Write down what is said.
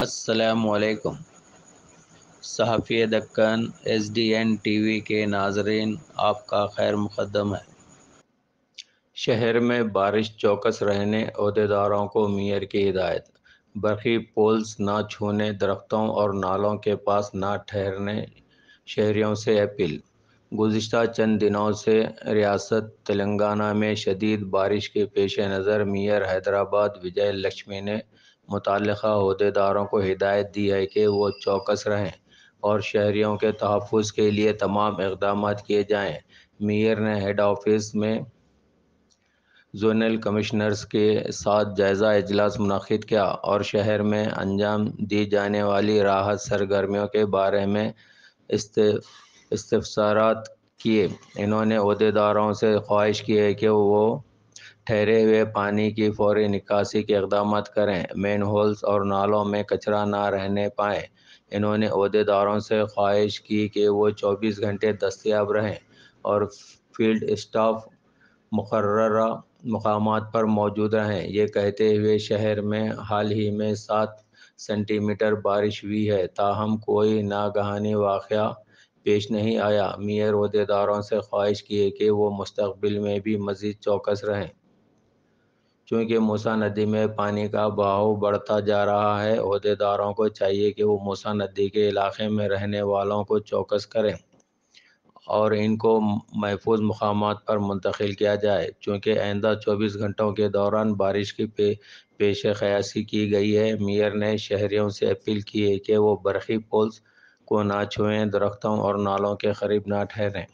असलकम सहाफ़ी Deccan S D N T V के नाजरन आपका खैर मुकदम है शहर में बारिश चौकस रहने अहदेदारों को मेयर की हिदायत बर्फ़ी पोल्स ना छूने दरख्तों और नालों के पास ना ठहरने शहरीों से अपील गुज्त चंद दिनों से रियासत तेलंगाना में शदीद बारिश के पेश नज़र मेयर हैदराबाद विजय लक्ष्मी ने मुतल अहदेदारों को हिदायत दी है कि वो चौकस रहें और शहरीों के तहफ़ के लिए तमाम इकदाम किए जाएँ मेयर ने हेड ऑफिस में जोनल कमिश्नर्स के साथ जायज़ा अजलास मनद किया और शहर में अंजाम दी जाने वाली राहत सरगर्मियों के बारे में इस्तफसारात किए इन्होंने अहदेदारों से ख्वाहिश की है कि वो ठहरे हुए पानी की फौरी निकासी के इकदाम करें मेन होल्स और नालों में कचरा ना रहने पाए इन्होंने अहदेदारों से ख्वाहिश की कि वो चौबीस घंटे दस्तियाब रहें और फील्ड स्टाफ मुकर्रा मकाम पर मौजूद रहें यह कहते हुए शहर में हाल ही में सात सेंटीमीटर बारिश हुई है ताहम कोई नागहानी वाक़ पेश नहीं आया मीर अहदेदारों से ख्वाहिश किए कि वो मुस्तबिल में भी मज़ीद चौकस रहें चूँकि मूसा नदी में पानी का बहाव बढ़ता जा रहा है अहदेदारों को चाहिए कि वो मूसा नदी के इलाके में रहने वालों को चौकस करें और इनको महफूज मकाम पर मुंतकिल किया जाए चूँकि आइंदा चौबीस घंटों के दौरान बारिश की पे पेश क़यासी की गई है मेयर ने शहरीों से अपील की है कि वो बर्फ़ी पोल्स को ना छुएं दरख्तों और नालों के करीब ना ठहरें